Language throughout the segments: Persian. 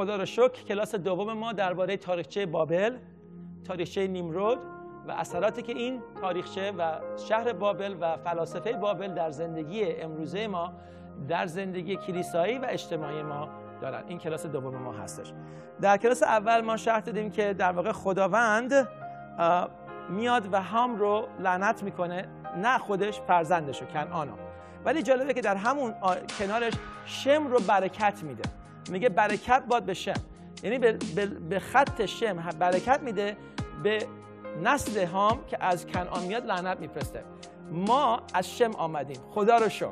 خدا رو شکر کلاس دوم ما درباره تاریخچه بابل تاریخچه نیمرود و اثراتی که این تاریخچه و شهر بابل و فلاسفه بابل در زندگی امروزه ما در زندگی کلیسایی و اجتماعی ما دارن این کلاس دوم ما هستش در کلاس اول ما شرح دادیم که در واقع خداوند میاد و هم رو لعنت میکنه نه خودش رو کنعانو ولی جالبه که در همون کنارش شم رو برکت میده میگه برکت باد به شم یعنی به خط شم برکت میده به نسل هام که از کنعان میاد لعنت میفرسته ما از شم آمدیم خدا رو شکر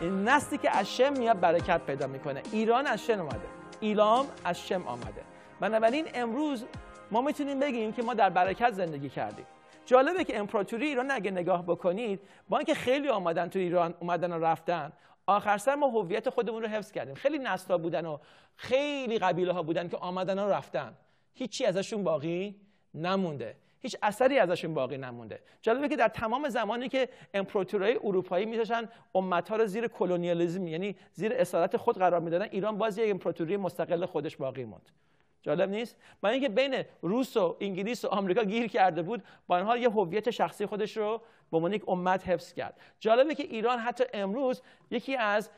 این نسلی که از شم میاد برکت پیدا میکنه ایران از شم آمده ایلام از شم آمده بنابراین امروز ما میتونیم بگیم که ما در برکت زندگی کردیم جالبه که امپراتوری ایران اگه نگاه بکنید با اینکه خیلی آمدن تو ایران اومدن و رفتن آخر سر ما هویت خودمون رو حفظ کردیم خیلی ها بودن و خیلی قبیله ها بودن که آمدن و رفتن هیچی ازشون باقی نمونده هیچ اثری ازشون باقی نمونده جالبه که در تمام زمانی که امپراتورهای اروپایی میذاشتن امتها رو زیر کلونیالیزم یعنی زیر اسارت خود قرار میدادن ایران باز یک امپراتوری مستقل خودش باقی موند جالب نیست من اینکه بین روس و انگلیس و آمریکا گیر کرده بود با این حال یه هویت شخصی خودش رو به عنوان یک امت حفظ کرد جالبه که ایران حتی امروز یکی از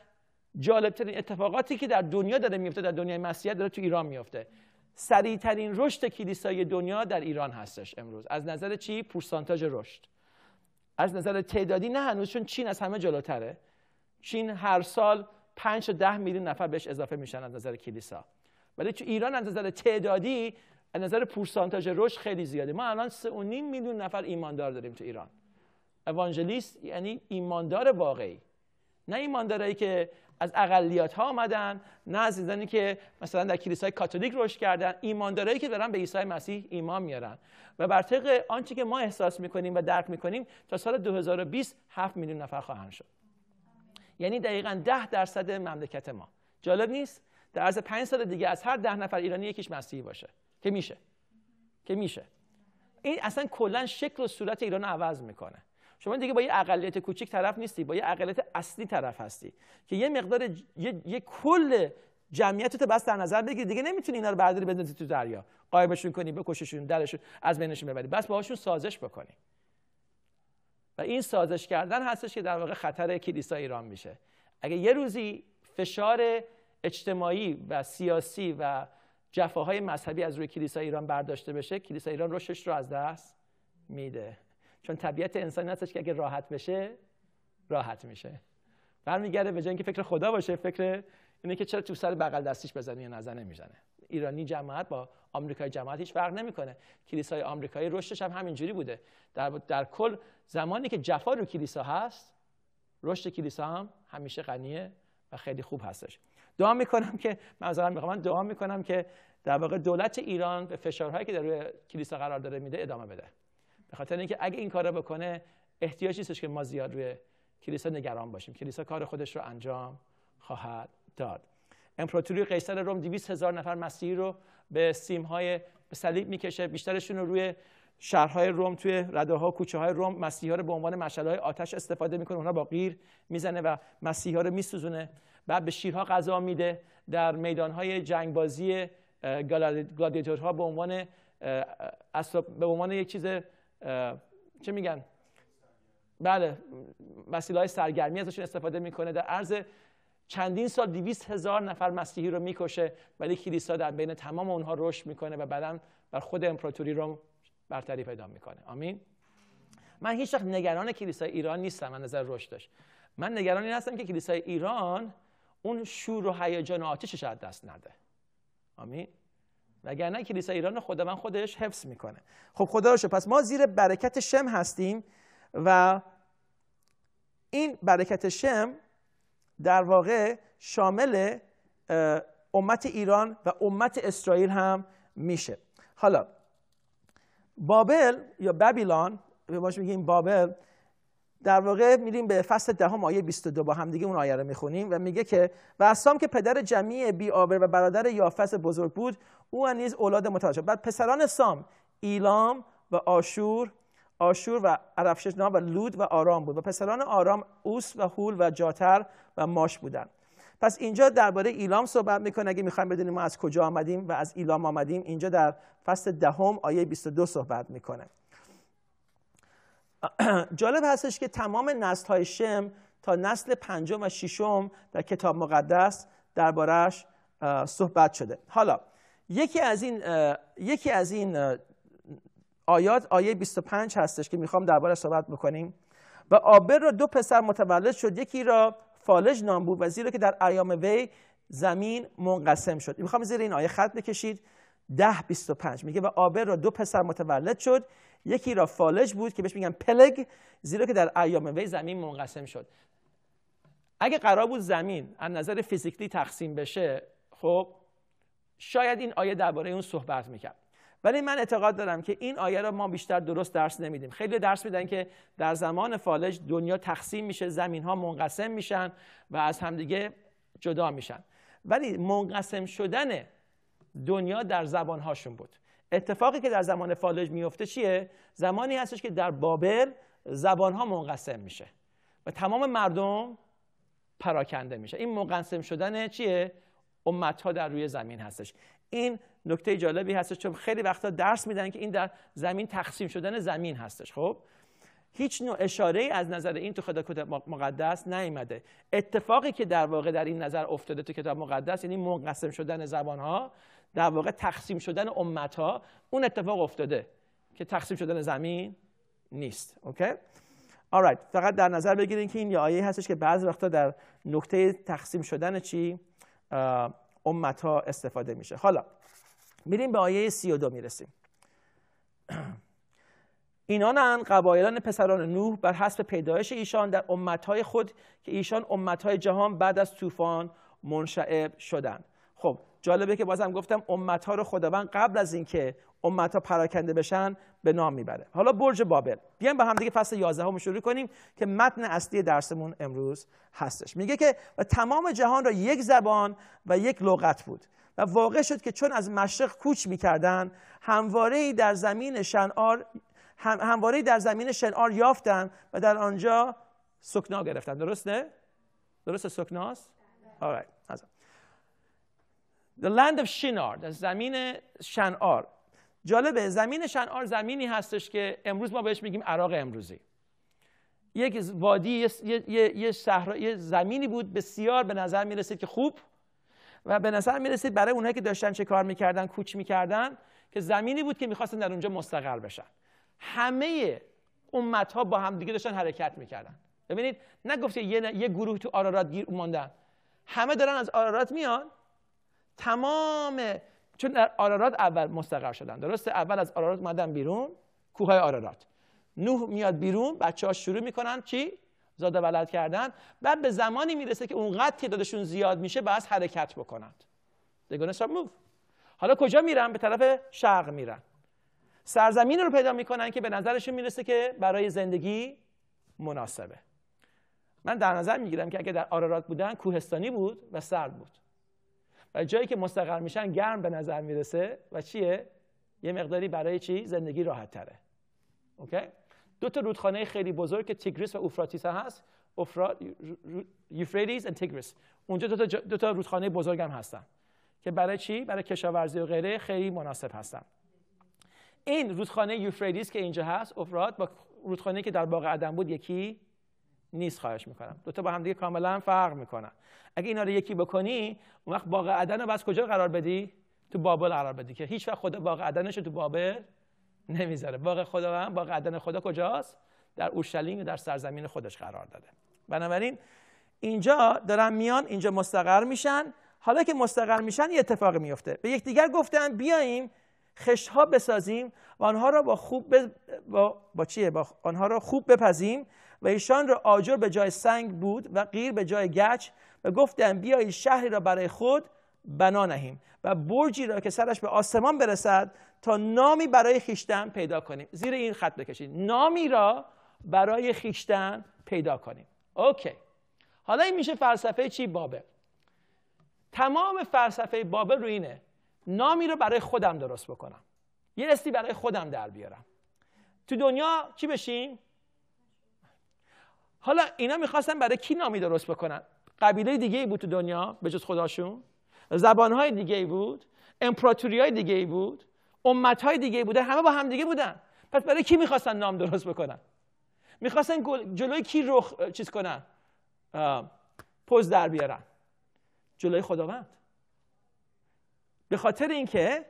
جالبترین اتفاقاتی که در دنیا داره میفته در دنیای مسیحیت داره تو ایران میفته سریعترین رشد کلیسای دنیا در ایران هستش امروز از نظر چی پرسانتاژ رشد از نظر تعدادی نه هنوز چون چین از همه جلوتره چین هر سال 5 تا 10 میلیون نفر بهش اضافه میشن از نظر کلیسا ولی تو ایران از نظر تعدادی از نظر پورسانتاژ رشد خیلی زیاده ما الان 3.5 میلیون نفر ایماندار داریم تو ایران اوانجلیست یعنی ایماندار واقعی نه ایماندارایی که از اقلیت ها آمدن نه از که مثلا در کلیسای کاتولیک رشد کردن ایماندارایی که دارن به عیسی مسیح ایمان میارن و بر طبق آنچه که ما احساس میکنیم و درک میکنیم تا سال 2020 7 میلیون نفر خواهند شد یعنی دقیقا 10 درصد مملکت ما جالب نیست در عرض پنج سال دیگه از هر ده نفر ایرانی یکیش مسیحی باشه که میشه که میشه این اصلا کلا شکل و صورت ایران عوض میکنه شما دیگه با یه اقلیت کوچیک طرف نیستی با یه اقلیت اصلی طرف هستی که یه مقدار یه, کل جمعیت تو بس در نظر بگیری دیگه نمیتونی اینا رو برداری بندازی تو دریا قایمشون کنی بکششون درشون از بینشون ببری بس باهاشون سازش بکنی و این سازش کردن هستش که در واقع خطر کلیسا ایران میشه اگه یه روزی فشار اجتماعی و سیاسی و جفاهای مذهبی از روی کلیسای ایران برداشته بشه کلیسا ایران رشدش رو از دست میده چون طبیعت انسانی هستش که اگه راحت بشه راحت میشه برمیگرده به جای اینکه فکر خدا باشه فکر اینه که چرا تو سر بغل دستیش بزنه یا نزنه میزنه ایرانی جماعت با آمریکای جماعت هیچ فرق نمیکنه کلیسای آمریکایی رشدش هم همینجوری بوده در, در کل زمانی که جفا رو کلیسا هست رشد کلیسا هم همیشه غنیه و خیلی خوب هستش دعا میکنم که معذرت میخوام دعا میکنم که در واقع دولت ایران به فشارهایی که در روی کلیسا قرار داره میده ادامه بده به خاطر اینکه اگه این کارو بکنه احتیاج نیستش که ما زیاد روی کلیسا نگران باشیم کلیسا کار خودش رو انجام خواهد داد امپراتوری قیصر روم 200 هزار نفر مسیحی رو به سیمهای سلیب صلیب میکشه بیشترشون رو روی شهرهای روم توی رده ها کوچه های روم مسیحا رو به عنوان مشعل های آتش استفاده میکنه اونها با غیر میزنه و مسیحا رو میسوزونه بعد به شیرها غذا میده در میدانهای جنگبازی گلادیاتورها به عنوان به عنوان یک چیز چه میگن بله وسیله های سرگرمی ازشون استفاده میکنه در عرض چندین سال دویست هزار نفر مسیحی رو میکشه ولی کلیسا در بین تمام اونها رشد میکنه و بعدا بر خود امپراتوری رو برتری پیدا میکنه آمین من هیچ وقت نگران کلیسای ایران نیستم من نظر رشدش من نگران این هستم که کلیسای ایران اون شور و هیجان آتشش از دست نده آمین وگرنه کلیسای ایران خداوند خودش حفظ میکنه خب خدا رو پس ما زیر برکت شم هستیم و این برکت شم در واقع شامل امت ایران و امت اسرائیل هم میشه حالا بابل یا بابیلان به میگیم بابل در واقع میریم به فصل دهم آیه 22 با هم دیگه اون آیه رو میخونیم و میگه که و اسام که پدر بی آبر و برادر یافس بزرگ بود او نیز اولاد متعدد شد بعد پسران سام ایلام و آشور آشور و نام و لود و آرام بود و پسران آرام اوس و هول و جاتر و ماش بودند پس اینجا درباره ایلام صحبت میکنه اگه میخوایم بدونیم ما از کجا آمدیم و از ایلام آمدیم اینجا در فصل دهم آیه 22 صحبت میکنه جالب هستش که تمام نسل های شم تا نسل پنجم و ششم در کتاب مقدس دربارهش صحبت شده حالا یکی از این یکی از این آیات آیه 25 هستش که میخوام درباره صحبت بکنیم و آبر را دو پسر متولد شد یکی را فالج نام بود و زیرا که در ایام وی زمین منقسم شد میخوام زیر این آیه خط بکشید ده 25 میگه و آبر را دو پسر متولد شد یکی را فالج بود که بهش میگن پلگ زیرا که در ایام وی زمین منقسم شد اگه قرار بود زمین از نظر فیزیکلی تقسیم بشه خب شاید این آیه درباره اون صحبت میکرد ولی من اعتقاد دارم که این آیه را ما بیشتر درست درس نمیدیم خیلی درس میدن که در زمان فالج دنیا تقسیم میشه زمین ها منقسم میشن و از همدیگه جدا میشن ولی منقسم شدن دنیا در زبان هاشون بود اتفاقی که در زمان فالج میفته چیه زمانی هستش که در بابل زبان ها منقسم میشه و تمام مردم پراکنده میشه این منقسم شدن چیه امت در روی زمین هستش این نکته جالبی هستش چون خیلی وقتا درس میدن که این در زمین تقسیم شدن زمین هستش خب هیچ نوع اشاره از نظر این تو خدا کتاب مقدس نیامده اتفاقی که در واقع در این نظر افتاده تو کتاب مقدس یعنی منقسم شدن زبان ها در واقع تقسیم شدن امت ها اون اتفاق افتاده که تقسیم شدن زمین نیست اوکی آرایت فقط در نظر بگیرید که این یه آیه هستش که بعضی وقتا در نقطه تقسیم شدن چی امت ها استفاده میشه حالا میریم به آیه 32 میرسیم اینانن قبایلان پسران نوح بر حسب پیدایش ایشان در امتهای خود که ایشان امتهای جهان بعد از طوفان منشعب شدند خب جالبه که بازم گفتم امت ها رو خداوند قبل از اینکه امت ها پراکنده بشن به نام میبره حالا برج بابل بیایم با هم دیگه فصل 11 هم شروع کنیم که متن اصلی درسمون امروز هستش میگه که و تمام جهان را یک زبان و یک لغت بود و واقع شد که چون از مشرق کوچ میکردن همواره در زمین شنعار هم، در زمین شنار یافتن و در آنجا سکنا گرفتن نه؟ درست سکناست آره The land of Shinar زمین شنعار جالبه زمین شنعار زمینی هستش که امروز ما بهش میگیم عراق امروزی یک وادی یه, یه،, زمینی بود بسیار به نظر میرسید که خوب و به نظر میرسید برای اونایی که داشتن چه کار میکردن کوچ میکردن که زمینی بود که میخواستن در اونجا مستقر بشن همه امت ها با همدیگه داشتن حرکت میکردن ببینید نگفته یه،, یه گروه تو آرارات گیر ماندن همه دارن از آرارات میان تمام چون در آرارات اول مستقر شدن درسته اول از آرارات اومدن بیرون کوههای آرارات نوح میاد بیرون بچه ها شروع میکنن چی زاد و ولد کردن بعد به زمانی میرسه که اونقدر تعدادشون زیاد میشه باید حرکت بکنند دیگونه ساب موف. حالا کجا میرن به طرف شرق میرن سرزمین رو پیدا میکنن که به نظرشون میرسه که برای زندگی مناسبه من در نظر میگیرم که اگه در آرارات بودن کوهستانی بود و سرد بود و جایی که مستقر میشن گرم به نظر میرسه و چیه یه مقداری برای چی زندگی راحت تره اوکی دو تا رودخانه خیلی بزرگ که تیگریس و اوفراتیس هست اوفرات، یوفریدیس و تیگریس اونجا دو تا, دو تا رودخانه بزرگ هم هستن که برای چی برای کشاورزی و غیره خیلی مناسب هستن این رودخانه یوفریدیس که اینجا هست اوفرات با رودخانه که در باغ عدن بود یکی نیست خواهش میکنم دوتا با دیگه کاملا فرق میکنن اگه اینا رو یکی بکنی اون وقت باقی عدن رو بس کجا قرار بدی تو بابل قرار بدی که هیچ وقت خدا باغ عدنش رو تو بابل نمیذاره باغ خدا هم باقی عدن خدا کجاست در اورشلیم در سرزمین خودش قرار داده بنابراین اینجا دارن میان اینجا مستقر میشن حالا که مستقر میشن یه اتفاق میفته به یکدیگر گفتن بیاییم خشت ها بسازیم و آنها را با خوب ب... با... با چیه با آنها را خوب بپزیم و ایشان را آجر به جای سنگ بود و غیر به جای گچ و گفتن بیایید شهری را برای خود بنا نهیم و برجی را که سرش به آسمان برسد تا نامی برای خیشتن پیدا کنیم زیر این خط بکشید نامی را برای خیشتن پیدا کنیم اوکی حالا این میشه فلسفه چی بابه تمام فلسفه بابل رو اینه نامی رو برای خودم درست بکنم یه اسمی برای خودم در بیارم تو دنیا چی بشیم حالا اینا میخواستن برای کی نامی درست بکنن قبیله دیگه ای بود تو دنیا به جز خداشون های دیگه ای بود امپراتوری های دیگه ای بود امت های دیگه ای بوده. همه با هم دیگه بودن پس برای کی میخواستن نام درست بکنن میخواستن جلوی کی رخ چیز کنن پوز در بیارن جلوی خداوند به خاطر اینکه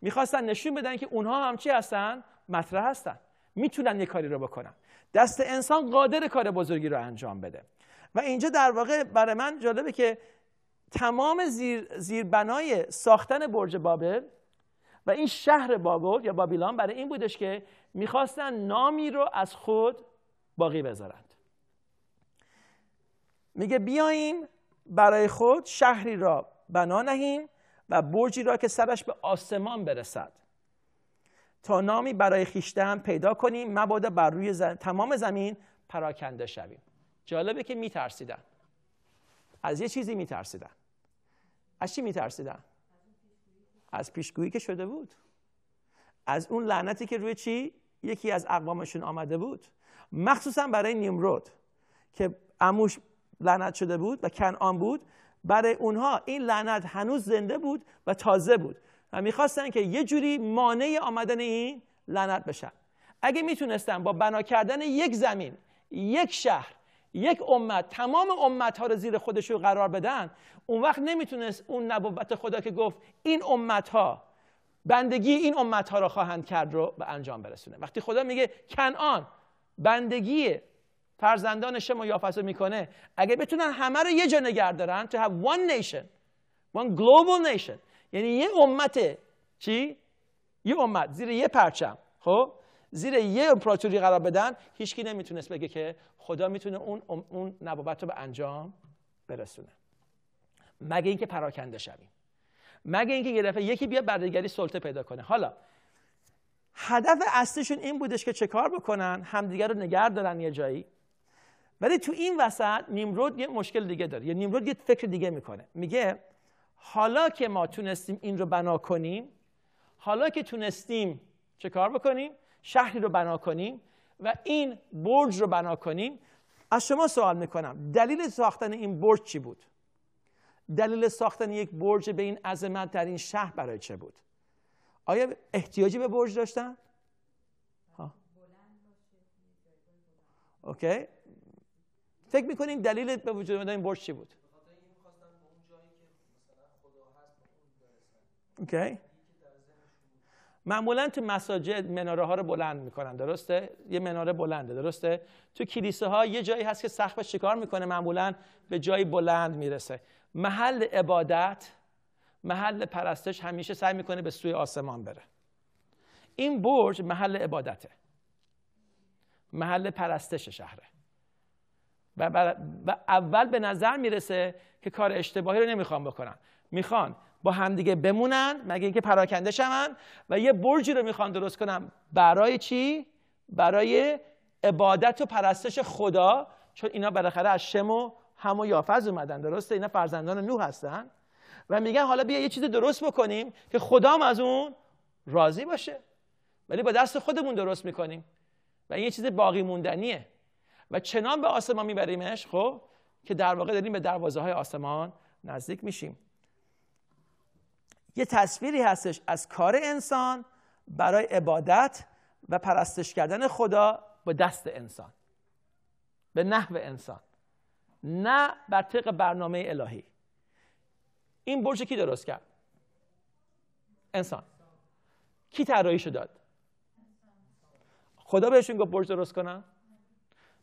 میخواستن نشون بدن که اونها هم چی هستن مطرح هستن میتونن یه کاری رو بکنن دست انسان قادر کار بزرگی رو انجام بده و اینجا در واقع برای من جالبه که تمام زیر, زیر بنای ساختن برج بابل و این شهر بابل یا بابیلان برای این بودش که میخواستن نامی رو از خود باقی بذارند میگه بیاییم برای خود شهری را بنا نهیم و برجی را که سرش به آسمان برسد تا نامی برای خیشتن پیدا کنیم مبادا بر روی تمام زمین پراکنده شویم جالبه که میترسیدن از یه چیزی میترسیدن از چی میترسیدن از پیشگویی که شده بود از اون لعنتی که روی چی یکی از اقوامشون آمده بود مخصوصا برای نیمرود که اموش لعنت شده بود و کنعان بود برای اونها این لعنت هنوز زنده بود و تازه بود و میخواستن که یه جوری مانع آمدن این لعنت بشن اگه میتونستن با بنا کردن یک زمین یک شهر یک امت تمام امت ها رو زیر خودش رو قرار بدن اون وقت نمیتونست اون نبوت خدا که گفت این امت ها بندگی این امت ها رو خواهند کرد رو به انجام برسونه وقتی خدا میگه کنعان بندگی فرزندان شما یافسه میکنه اگه بتونن همه رو یه جا نگه دارن to have one nation one global nation یعنی یه امت چی یه امت زیر یه پرچم خب زیر یه امپراتوری قرار بدن هیچکی نمیتونست بگه که خدا میتونه اون اون نبوت رو به انجام برسونه مگه اینکه پراکنده شویم مگه اینکه یه دفعه یکی بیاد بر سلطه پیدا کنه حالا هدف اصلیشون این بودش که چه کار بکنن همدیگر رو نگه دارن یه جایی ولی تو این وسط نیمرود یه مشکل دیگه داره یه نیمرود یه فکر دیگه میکنه میگه حالا که ما تونستیم این رو بنا کنیم حالا که تونستیم چه کار بکنیم شهری رو بنا کنیم و این برج رو بنا کنیم از شما سوال میکنم دلیل ساختن این برج چی بود دلیل ساختن یک برج به این عظمت در این شهر برای چه بود آیا احتیاجی به برج داشتن اوکی فکر میکنیم دلیل به وجود آمدن این برج چی بود اوکی معمولا تو مساجد مناره ها رو بلند میکنن درسته یه مناره بلنده درسته تو کلیسه ها یه جایی هست که سقفش چیکار میکنه معمولا به جایی بلند میرسه محل عبادت محل پرستش همیشه سعی میکنه به سوی آسمان بره این برج محل عبادته محل پرستش شهره و, اول به نظر میرسه که کار اشتباهی رو نمیخوام بکنم. میخوان با همدیگه بمونن مگه اینکه پراکنده شون و یه برجی رو میخوان درست کنم برای چی برای عبادت و پرستش خدا چون اینا بالاخره از شم و هم و یافز اومدن درسته اینا فرزندان نوح هستن و میگن حالا بیا یه چیز درست بکنیم که خدام از اون راضی باشه ولی با دست خودمون درست میکنیم و این یه چیز باقی موندنیه و چنان به آسمان میبریمش خب که در واقع داریم به دروازه های آسمان نزدیک میشیم یه تصویری هستش از کار انسان برای عبادت و پرستش کردن خدا با دست انسان به نحو انسان نه بر طبق برنامه الهی این برج کی درست کرد انسان کی طراحیشو داد خدا بهشون گفت برج درست کنم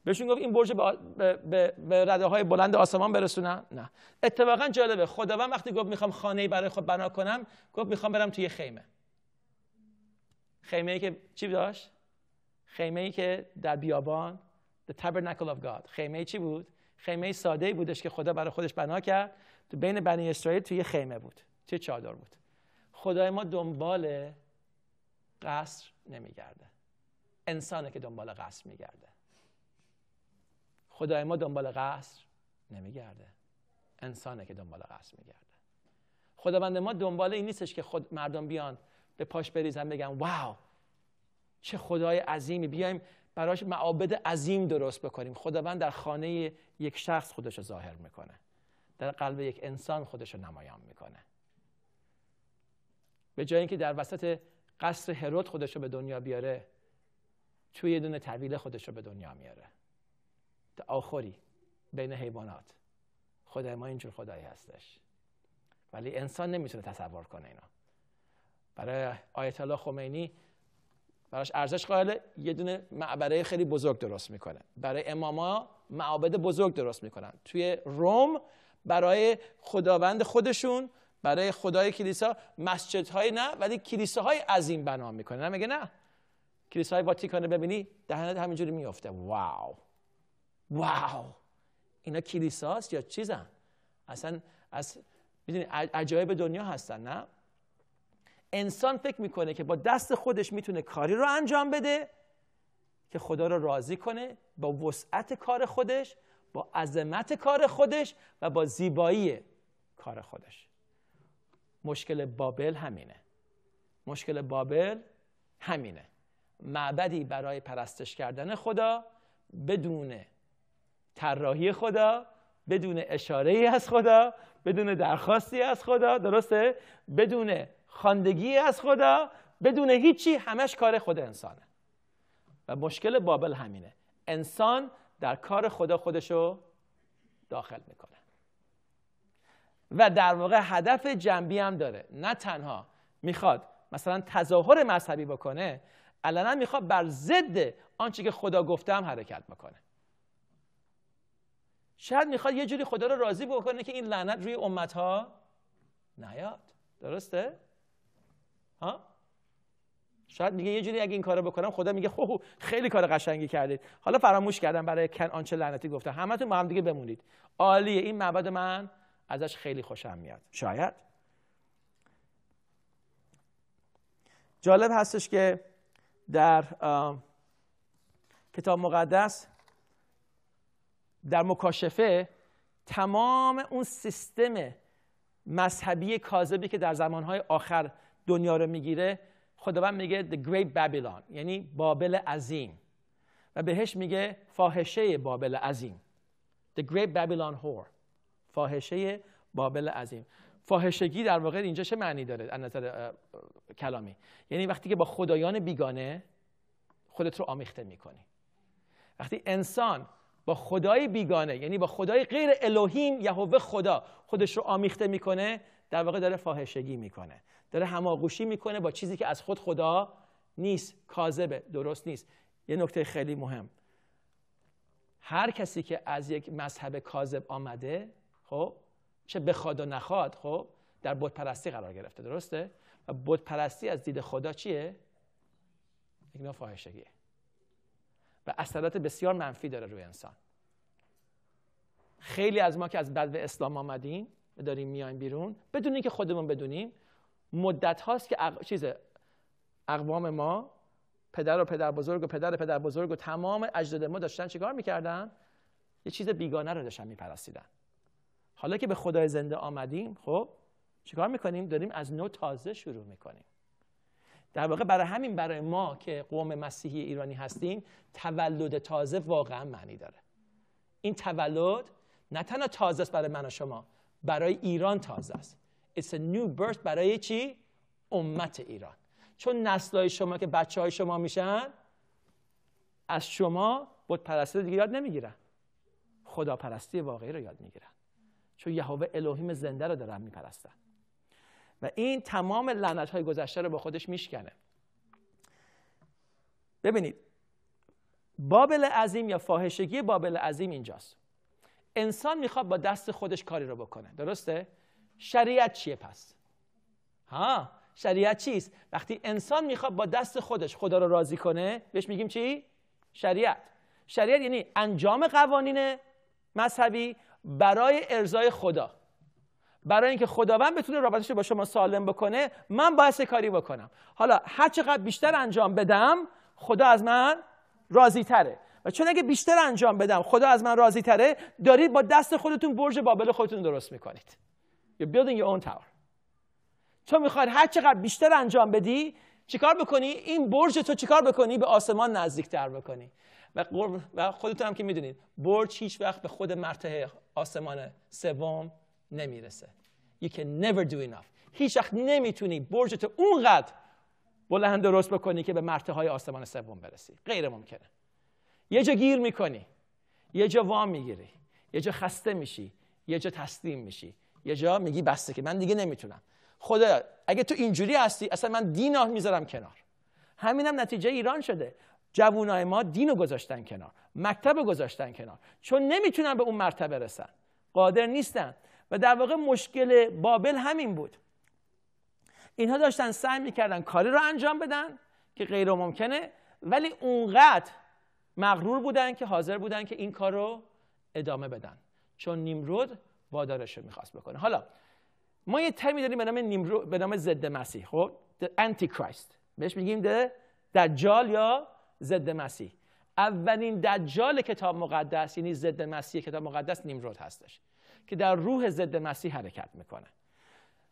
بهشون گفت این برج به, به, رده های بلند آسمان برسونم نه اتفاقا جالبه خداوند وقتی گفت میخوام خانه برای خود بنا کنم گفت میخوام برم توی خیمه خیمه ای که چی داشت خیمه ای که در بیابان the tabernacle of God خیمه ای چی بود خیمه ای ساده ای بودش که خدا برای خودش بنا کرد تو بین بنی اسرائیل توی خیمه بود توی چادر بود خدای ما دنبال قصر نمیگرده انسانه که دنبال قصر میگرده خدای ما دنبال قصر نمیگرده انسانه که دنبال قصر میگرده خداوند ما دنبال این نیستش که خود مردم بیان به پاش بریزن بگن واو چه خدای عظیمی بیایم براش معابد عظیم درست بکنیم خداوند در خانه یک شخص خودش رو ظاهر میکنه در قلب یک انسان خودش رو نمایان میکنه به جای اینکه در وسط قصر هرود خودش رو به دنیا بیاره توی یه دونه طویله خودش رو به دنیا میاره آخری بین حیوانات خدای ما اینجور خدایی هستش ولی انسان نمیتونه تصور کنه اینا برای آیت الله خمینی براش ارزش قائل یه دونه معبره خیلی بزرگ درست میکنه برای اماما معابد بزرگ درست میکنن توی روم برای خداوند خودشون برای خدای کلیسا مسجدهای نه ولی کلیساهای عظیم بنا میکنه نه میگه نه کلیسای واتیکان ببینی دهنت همینجوری میفته واو واو اینا کلیساست یا چیزن اصلا از میدونی عجایب دنیا هستن نه انسان فکر میکنه که با دست خودش میتونه کاری رو انجام بده که خدا رو راضی کنه با وسعت کار خودش با عظمت کار خودش و با زیبایی کار خودش مشکل بابل همینه مشکل بابل همینه معبدی برای پرستش کردن خدا بدون طراحی خدا بدون اشاره ای از خدا بدون درخواستی از خدا درسته بدون خواندگی از خدا بدون هیچی همش کار خود انسانه و مشکل بابل همینه انسان در کار خدا خودشو داخل میکنه و در واقع هدف جنبی هم داره نه تنها میخواد مثلا تظاهر مذهبی بکنه علنا میخواد بر ضد آنچه که خدا گفته هم حرکت بکنه شاید میخواد یه جوری خدا رو راضی بکنه که این لعنت روی امت ها نیاد درسته ها شاید میگه یه جوری اگه این رو بکنم خدا میگه خب خیلی کار قشنگی کردید حالا فراموش کردم برای کن آنچه لعنتی گفته همتون با هم دیگه بمونید عالیه این معبد من ازش خیلی خوشم میاد شاید جالب هستش که در کتاب مقدس در مکاشفه تمام اون سیستم مذهبی کاذبی که در زمانهای آخر دنیا رو میگیره خداوند میگه the great Babylon یعنی بابل عظیم و بهش میگه فاحشه بابل عظیم the great Babylon whore فاحشه بابل عظیم فاحشگی در واقع اینجا چه معنی داره از نظر کلامی یعنی وقتی که با خدایان بیگانه خودت رو آمیخته میکنی وقتی انسان با خدای بیگانه یعنی با خدای غیر الوهیم یهوه خدا خودش رو آمیخته میکنه در واقع داره فاحشگی میکنه داره هماغوشی میکنه با چیزی که از خود خدا نیست کاذبه درست نیست یه نکته خیلی مهم هر کسی که از یک مذهب کاذب آمده خب چه بخواد و نخواد خب در بت پرستی قرار گرفته درسته و بت پرستی از دید خدا چیه اینا فاحشگیه و اثرات بسیار منفی داره روی انسان خیلی از ما که از بدو اسلام آمدیم و داریم میایم بیرون بدون اینکه خودمون بدونیم مدت هاست که اق... چیز اقوام ما پدر و پدر بزرگ و پدر و پدر بزرگ و تمام اجداد ما داشتن چیکار میکردن یه چیز بیگانه رو داشتن میپرستیدن حالا که به خدای زنده آمدیم خب چیکار میکنیم داریم از نو تازه شروع میکنیم در واقع برای همین برای ما که قوم مسیحی ایرانی هستیم تولد تازه واقعا معنی داره این تولد نه تنها تازه است برای من و شما برای ایران تازه است It's a new birth برای چی؟ امت ایران چون های شما که بچه های شما میشن از شما بود پرستی دیگه یاد نمیگیرن خدا پرستی واقعی رو یاد میگیرن چون یهوه الوهیم زنده رو دارن میپرستن و این تمام لعنت های گذشته رو با خودش میشکنه ببینید بابل عظیم یا فاحشگی بابل عظیم اینجاست انسان میخواد با دست خودش کاری رو بکنه درسته شریعت چیه پس ها شریعت چیست وقتی انسان میخواد با دست خودش خدا رو راضی کنه بهش میگیم چی شریعت شریعت یعنی انجام قوانین مذهبی برای ارزای خدا برای اینکه خداوند بتونه رابطش با شما سالم بکنه من باید کاری بکنم حالا هر چقدر بیشتر انجام بدم خدا از من راضی تره و چون اگه بیشتر انجام بدم خدا از من راضی تره دارید با دست خودتون برج بابل خودتون درست میکنید یا building your own tower تو میخواد هر چقدر بیشتر انجام بدی چیکار بکنی این برج تو چیکار بکنی به آسمان نزدیکتر بکنی و, خودتون هم که میدونید برج هیچ وقت به خود مرتبه آسمان سوم نمیرسه You can never do enough هیچ وقت نمیتونی برجت اونقدر بلند درست بکنی که به مرتبه های آسمان سوم برسی غیر ممکنه یه جا گیر میکنی یه جا وام میگیری یه جا خسته میشی یه جا تسلیم میشی یه جا میگی بسته که من دیگه نمیتونم خدا اگه تو اینجوری هستی اصلا من دینا میذارم کنار همینم نتیجه ایران شده جوونای ما دینو گذاشتن کنار مکتب گذاشتن کنار چون نمیتونن به اون مرتبه برسن. قادر نیستن و در واقع مشکل بابل همین بود اینها داشتن سعی میکردن کاری رو انجام بدن که غیر ممکنه ولی اونقدر مغرور بودن که حاضر بودن که این کار رو ادامه بدن چون نیمرود وادارش رو میخواست بکنه حالا ما یه ترمی داریم به نام نیمرود به نام ضد مسیح خب انتی کرایست بهش میگیم ده دجال یا ضد مسیح اولین دجال کتاب مقدس یعنی ضد مسیح کتاب مقدس نیمرود هستش که در روح ضد مسیح حرکت میکنه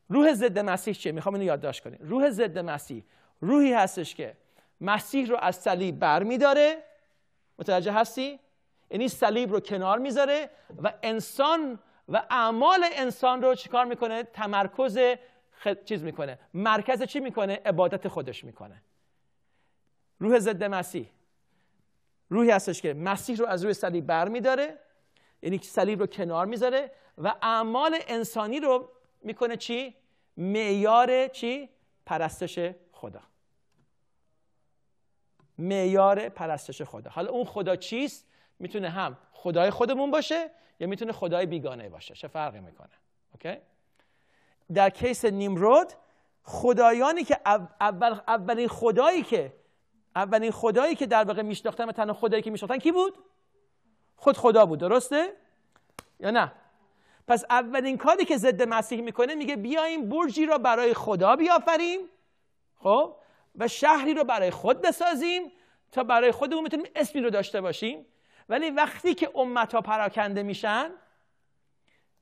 روح ضد مسیح چیه میخوام اینو یادداشت کنیم روح ضد مسیح روحی هستش که مسیح رو از صلیب برمیداره متوجه هستی یعنی صلیب رو کنار میذاره و انسان و اعمال انسان رو چیکار میکنه تمرکز چیز میکنه مرکز چی میکنه عبادت خودش میکنه روح ضد مسیح روحی هستش که مسیح رو از روی صلیب بر میداره یعنی صلیب رو کنار میذاره و اعمال انسانی رو میکنه چی معیار چی پرستش خدا معیار پرستش خدا حالا اون خدا چیست میتونه هم خدای خودمون باشه یا میتونه خدای بیگانه باشه چه فرقی میکنه اوکی در کیس نیمرود خدایانی که اول اولین خدایی که اولین خدایی که در واقع میشناختن و تنها خدایی که میشناختن کی بود خود خدا بود درسته یا نه پس اولین کاری که ضد مسیح میکنه میگه بیاییم برجی را برای خدا بیافریم خب و شهری رو برای خود بسازیم تا برای خودمون بتونیم اسمی رو داشته باشیم ولی وقتی که امت ها پراکنده میشن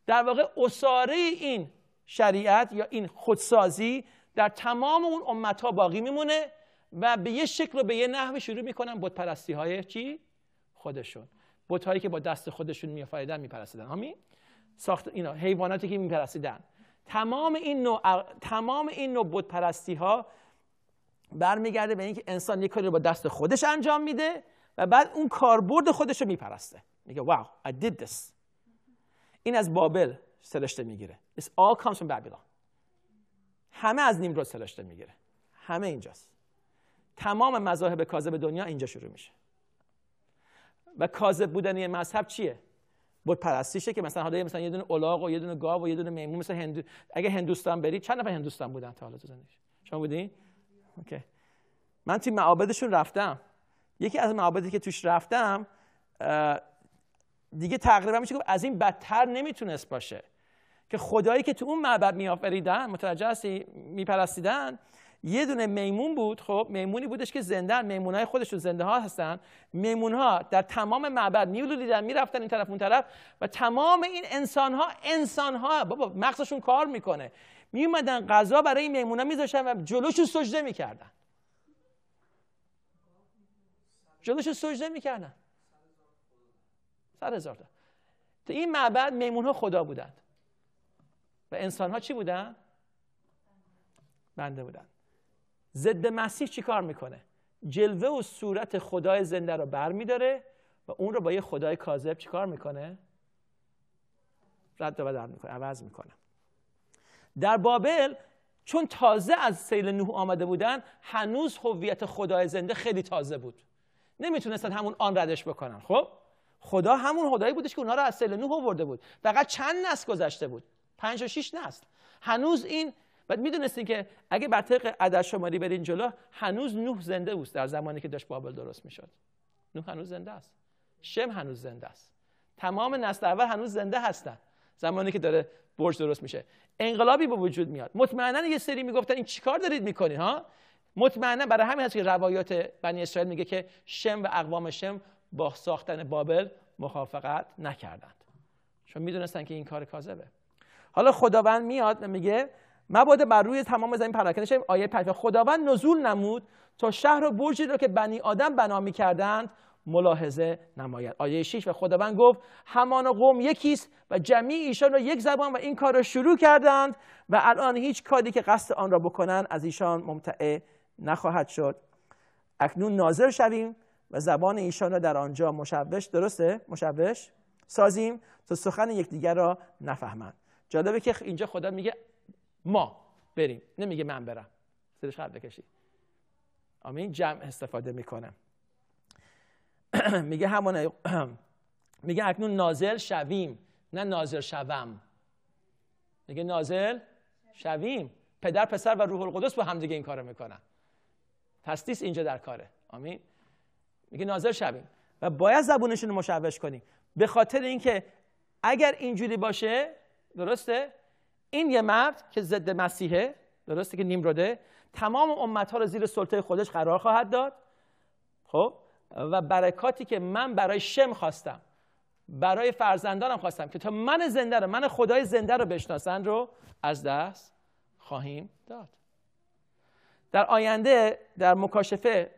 در واقع اساره این شریعت یا این خودسازی در تمام اون امت ها باقی میمونه و به یه شکل و به یه نحوه شروع میکنن بت های چی خودشون بت که با دست خودشون میآفریدن میپرستیدن همین ساخت اینا حیواناتی که میپرستیدن تمام این نوع تمام این نوع بت ها برمیگرده به اینکه انسان یک کاری رو با دست خودش انجام میده و بعد اون کاربرد خودش رو میپرسته میگه واو wow, دید این از بابل سرشته میگیره اس all comes from Babylon همه از نیمرود سرشته میگیره همه اینجاست تمام مذاهب کاذب دنیا اینجا شروع میشه و کاذب بودن یه مذهب چیه بود پرستیشه که مثلا حالا مثلا یه دونه الاغ و یه دونه گاو و یه دونه میمون مثلا هندو اگه هندوستان بری چند نفر هندوستان بودن تا حالا تو زندگی شما بودین اوکی من توی معابدشون رفتم یکی از معابدی که توش رفتم دیگه تقریبا میشه گفت از این بدتر نمیتونست باشه که خدایی که تو اون معبد میآفریدن متوجه هستی میپرستیدن یه دونه میمون بود خب میمونی بودش که زنده میمونای خودشون زنده ها هستن میمون ها در تمام معبد می میرفتن این طرف اون طرف و تمام این انسان ها انسان ها بابا مغزشون کار میکنه میومدن غذا برای ها میذاشتن و جلوشون سجده میکردن جلوشون سجده میکردن سر هزار تو این معبد میمون ها خدا بودند و انسان ها چی بودن؟ بنده بودن ضد مسیح چیکار میکنه جلوه و صورت خدای زنده رو برمیداره و اون رو با یه خدای کاذب چیکار میکنه رد و در میکنه عوض میکنه در بابل چون تازه از سیل نوح آمده بودن هنوز هویت خدای زنده خیلی تازه بود نمیتونستن همون آن ردش بکنن خب خدا همون خدایی بودش که اونها رو از سیل نوح آورده بود فقط چند نسل گذشته بود پنج و شیش نسل هنوز این بعد میدونستین که اگه بر طبق عدد شماری برین جلو هنوز نوح زنده بود در زمانی که داشت بابل درست میشد نوح هنوز زنده است شم هنوز زنده است تمام نسل اول هنوز زنده هستن زمانی که داره برج درست میشه انقلابی به وجود میاد مطمئنا یه سری میگفتن این چیکار دارید میکنین ها مطمئنا برای همین هست که روایات بنی اسرائیل میگه که شم و اقوام شم با ساختن بابل مخافقت نکردند چون میدونستن که این کار کاذبه حالا خداوند میاد میگه مبادا بر روی تمام زمین پراکنده آیه 5 خداوند نزول نمود تا شهر و برجی رو که بنی آدم بنا کردند ملاحظه نماید آیه 6 و خداوند گفت همان قوم یکیست و جمعی ایشان را یک زبان و این کار را شروع کردند و الان هیچ کاری که قصد آن را بکنند از ایشان ممتعه نخواهد شد اکنون ناظر شویم و زبان ایشان را در آنجا مشوش درسته مشوش سازیم تا سخن یکدیگر را نفهمند جالبه که اینجا خدا میگه ما بریم نمیگه من برم سرش خرد بکشید آمین جمع استفاده میکنم میگه همون میگه اکنون نازل شویم نه نازل شوم میگه نازل شویم پدر پسر و روح القدس با همدیگه این کارو میکنن تستیس اینجا در کاره آمین میگه نازل شویم و باید زبونشون رو مشوش کنیم به خاطر اینکه اگر اینجوری باشه درسته این یه مرد که ضد مسیحه درسته که روده، تمام امتها رو زیر سلطه خودش قرار خواهد داد خب و برکاتی که من برای شم خواستم برای فرزندانم خواستم که تا من زنده رو من خدای زنده رو بشناسن رو از دست خواهیم داد در آینده در مکاشفه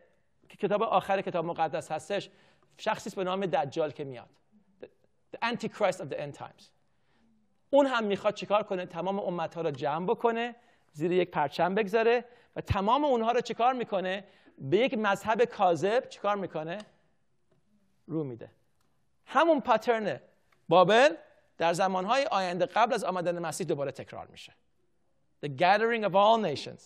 که کتاب آخر کتاب مقدس هستش شخصی به نام دجال که میاد The Antichrist of the End Times اون هم میخواد چیکار کنه تمام امتها را رو جمع بکنه زیر یک پرچم بگذاره و تمام اونها رو چیکار میکنه به یک مذهب کاذب چیکار میکنه رو میده همون پترن بابل در زمانهای آینده قبل از آمدن مسیح دوباره تکرار میشه The gathering of all nations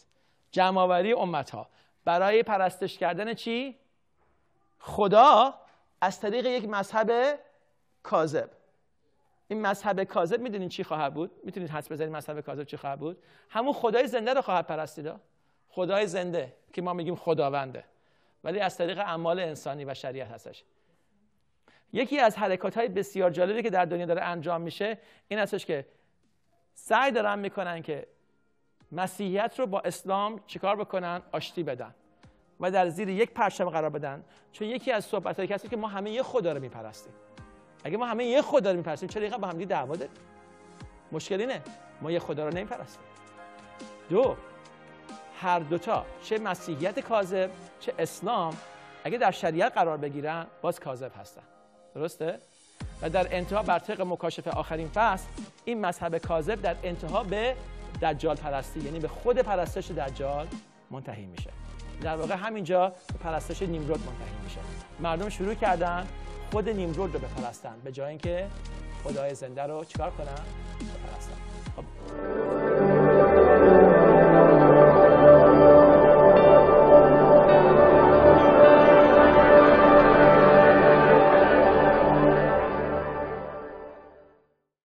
جمعآوری امتها. برای پرستش کردن چی؟ خدا از طریق یک مذهب کاذب این مذهب کاذب میدونین چی خواهد بود میتونید حدس بزنید مذهب کاذب چی خواهد بود همون خدای زنده رو خواهد پرستید خدای زنده که ما میگیم خداونده ولی از طریق اعمال انسانی و شریعت هستش یکی از حرکات های بسیار جالبی که در دنیا داره انجام میشه این هستش که سعی دارن میکنن که مسیحیت رو با اسلام چیکار بکنن آشتی بدن و در زیر یک پرچم قرار بدن چون یکی از صحبت کسی که ما همه یه خدا رو میپرستیم اگه ما همه یه خدا رو میپرسیم چرا اینقدر خب با همدی دعوا داریم مشکل اینه ما یه خدا رو نمیپرستیم دو هر دوتا چه مسیحیت کاذب چه اسلام اگه در شریعت قرار بگیرن باز کاذب هستن درسته و در انتها بر طبق مکاشفه آخرین فصل این مذهب کاذب در انتها به دجال پرستی یعنی به خود پرستش دجال منتهی میشه در واقع همینجا به پرستش نیمرود منتهی میشه مردم شروع کردن خود نیمرود رو بپرستن به جای اینکه خدای زنده رو چکار کنن بپرستن خب.